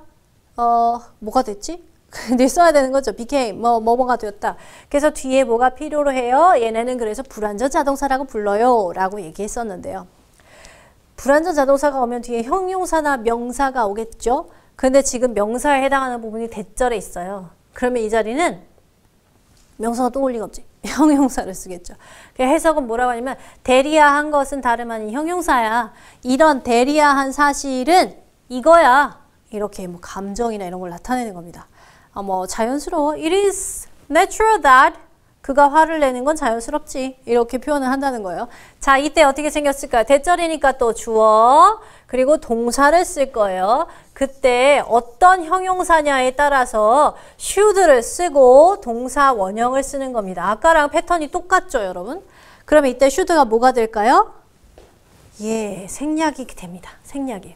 어 뭐가 됐지? 늘 네, 써야 되는 거죠. became 뭐 뭐뭐가 되었다. 그래서 뒤에 뭐가 필요로 해요. 얘네는 그래서 불완전 자동사라고 불러요. 라고 얘기했었는데요. 불완전 자동사가 오면 뒤에 형용사나 명사가 오겠죠. 근데 지금 명사에 해당하는 부분이 대절에 있어요. 그러면 이 자리는 명사가 또올 리가 없지. 형용사를 쓰겠죠. 그 해석은 뭐라고 하냐면 대리야한 것은 다름 아닌 형용사야. 이런 대리야한 사실은 이거야. 이렇게 뭐 감정이나 이런 걸 나타내는 겁니다. 아, 뭐 자연스러워. It is natural that 그가 화를 내는 건 자연스럽지. 이렇게 표현을 한다는 거예요. 자, 이때 어떻게 생겼을까요? 대절이니까 또 주어, 그리고 동사를 쓸 거예요. 그때 어떤 형용사냐에 따라서 should를 쓰고 동사 원형을 쓰는 겁니다. 아까랑 패턴이 똑같죠, 여러분? 그러면 이때 should가 뭐가 될까요? 예, 생략이 됩니다. 생략이.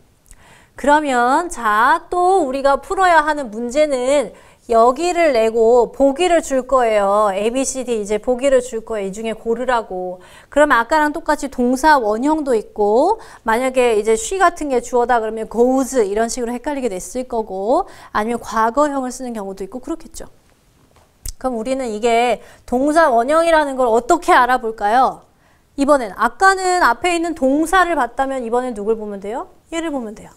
그러면 자, 또 우리가 풀어야 하는 문제는 여기를 내고 보기를 줄 거예요. A, B, C, D 이제 보기를 줄 거예요. 이 중에 고르라고. 그러 아까랑 똑같이 동사 원형도 있고 만약에 이제 she 같은 게 주어다 그러면 goes 이런 식으로 헷갈리게 됐을 거고 아니면 과거형을 쓰는 경우도 있고 그렇겠죠. 그럼 우리는 이게 동사 원형이라는 걸 어떻게 알아볼까요? 이번엔 아까는 앞에 있는 동사를 봤다면 이번엔 누굴 보면 돼요? 얘를 보면 돼요.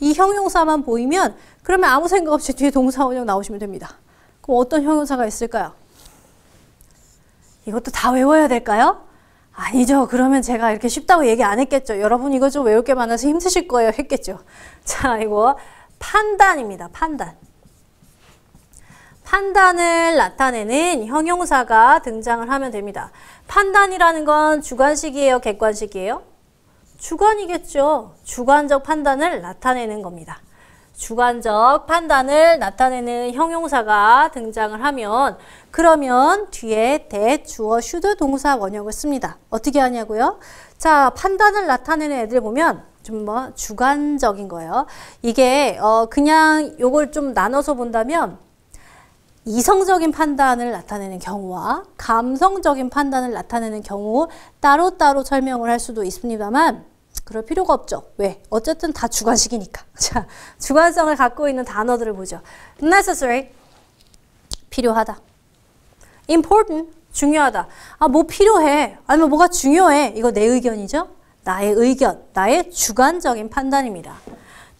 이 형용사만 보이면 그러면 아무 생각 없이 뒤에 동사 원형 나오시면 됩니다. 그럼 어떤 형용사가 있을까요? 이것도 다 외워야 될까요? 아니죠. 그러면 제가 이렇게 쉽다고 얘기 안 했겠죠. 여러분 이거 좀 외울 게 많아서 힘드실 거예요. 했겠죠. 자, 이거 판단입니다. 판단. 판단을 나타내는 형용사가 등장을 하면 됩니다. 판단이라는 건 주관식이에요? 객관식이에요? 주관이겠죠. 주관적 판단을 나타내는 겁니다. 주관적 판단을 나타내는 형용사가 등장을 하면 그러면 뒤에 대, 주어, 슈드, 동사, 원형을 씁니다. 어떻게 하냐고요? 자, 판단을 나타내는 애들 보면 좀 뭐 주관적인 거예요. 이게 어 그냥 요걸 좀 나눠서 본다면 이성적인 판단을 나타내는 경우와 감성적인 판단을 나타내는 경우 따로따로 설명을 할 수도 있습니다만 그럴 필요가 없죠. 왜? 어쨌든 다 주관식이니까. 자, 주관성을 갖고 있는 단어들을 보죠. necessary, 필요하다. important, 중요하다. 아, 뭐 필요해. 아니면 뭐가 중요해. 이거 내 의견이죠. 나의 의견, 나의 주관적인 판단입니다.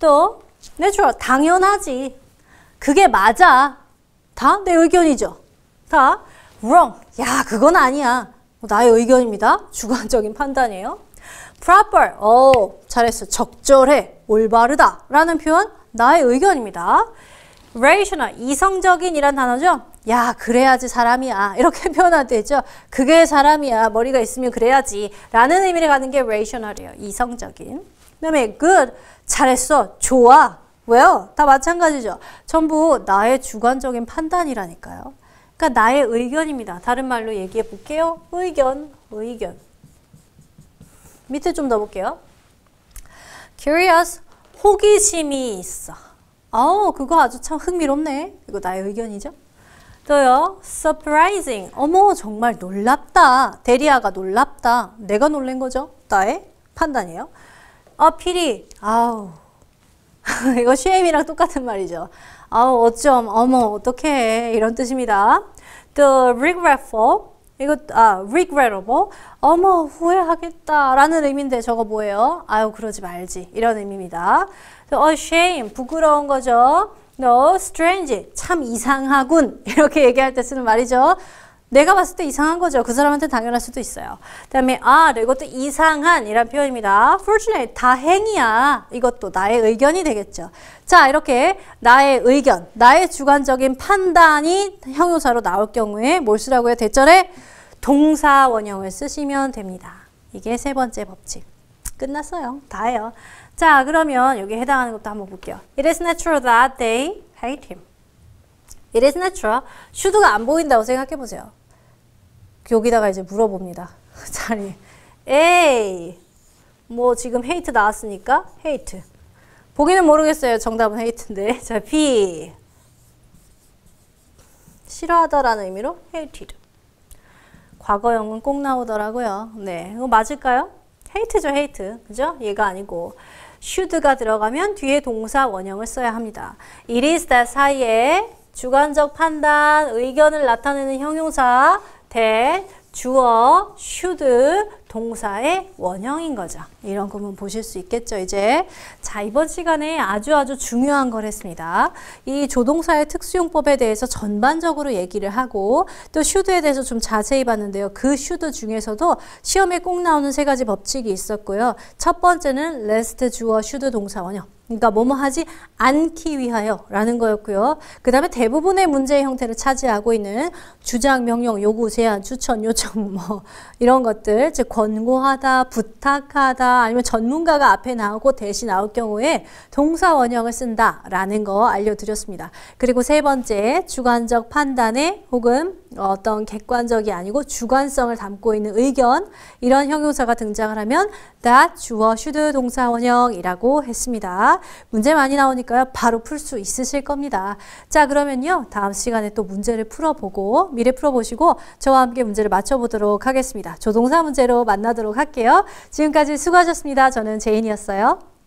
또, natural, 당연하지. 그게 맞아. 다내 의견이죠. 다 wrong. 야, 그건 아니야. 뭐 나의 의견입니다. 주관적인 판단이에요. proper. 오, 어, 잘했어. 적절해. 올바르다. 라는 표현 나의 의견입니다. rational. 이성적인이란 단어죠. 야, 그래야지 사람이야. 이렇게 표현하되죠. 그게 사람이야. 머리가 있으면 그래야지. 라는 의미를 가는 게 rational이에요. 이성적인. 그 다음에 good. 잘했어. 좋아. 왜요? 다 마찬가지죠. 전부 나의 주관적인 판단이라니까요. 그러니까 나의 의견입니다. 다른 말로 얘기해 볼게요. 의견, 의견. 밑에 좀 더 볼게요. curious, 호기심이 있어. 아 그거 아주 참 흥미롭네. 이거 나의 의견이죠. 또요, surprising. 어머, 정말 놀랍다. 데리아가 놀랍다. 내가 놀란 거죠. 나의 판단이에요. 아, 피리. 아우, 이거 쉐임이랑 똑같은 말이죠. 아우 어쩜 어머 어떡해 이런 뜻입니다. The regretful 이거 아 regrettable 어머 후회하겠다라는 의미인데 저거 뭐예요? 아유 그러지 말지 이런 의미입니다. 어 shame 부끄러운 거죠. No strange 참 이상하군 이렇게 얘기할 때 쓰는 말이죠. 내가 봤을 때 이상한 거죠. 그 사람한테 당연할 수도 있어요. 그 다음에 아 네, 이것도 이상한 이란 표현입니다. fortunate 다행이야. 이것도 나의 의견이 되겠죠. 자 이렇게 나의 의견, 나의 주관적인 판단이 형용사로 나올 경우에 뭘 쓰라고요? 해 대절에 동사 원형을 쓰시면 됩니다. 이게 세 번째 법칙. 끝났어요. 다예요. 자 그러면 여기 해당하는 것도 한번 볼게요. It is natural that they hate him. It is natural. s h 가안 보인다고 생각해보세요. 여기다가 이제 물어봅니다. 자리. 에이. 뭐 지금 헤이트 나왔으니까 헤이트. 보기는 모르겠어요. 정답은 헤이트인데. 자, B. 싫어하다라는 의미로 hated. 과거형은 꼭 나오더라고요. 네, 이거 맞을까요? h a t 죠 h a t 그죠? 얘가 아니고 should가 들어가면 뒤에 동사 원형을 써야 합니다. it is that 사이에 주관적 판단, 의견을 나타내는 형용사 대, 주어, should, 동사의 원형인 거죠. 이런 구문 보실 수 있겠죠, 이제. 자, 이번 시간에 아주 아주 중요한 걸 했습니다. 이 조동사의 특수용법에 대해서 전반적으로 얘기를 하고 또 should에 대해서 좀 자세히 봤는데요. 그 should 중에서도 시험에 꼭 나오는 세 가지 법칙이 있었고요. 첫 번째는 lest 주어, should 동사 원형. 그러니까 뭐뭐 하지 않기 위하여 라는 거였고요. 그 다음에 대부분의 문제의 형태를 차지하고 있는 주장, 명령, 요구, 제안, 추천, 요청 뭐 이런 것들 즉 권고하다, 부탁하다 아니면 전문가가 앞에 나오고 대신 나올 경우에 동사 원형을 쓴다라는 거 알려드렸습니다. 그리고 세 번째 주관적 판단의 혹은 어떤 객관적이 아니고 주관성을 담고 있는 의견 이런 형용사가 등장을 하면 that 주어 should 동사 원형이라고 했습니다. 문제 많이 나오니까요. 바로 풀 수 있으실 겁니다. 자 그러면요. 다음 시간에 또 문제를 풀어보고 미래 풀어보시고 저와 함께 문제를 맞춰보도록 하겠습니다. 조동사 문제로 만나도록 할게요. 지금까지 수고하셨습니다. 저는 제인이었어요.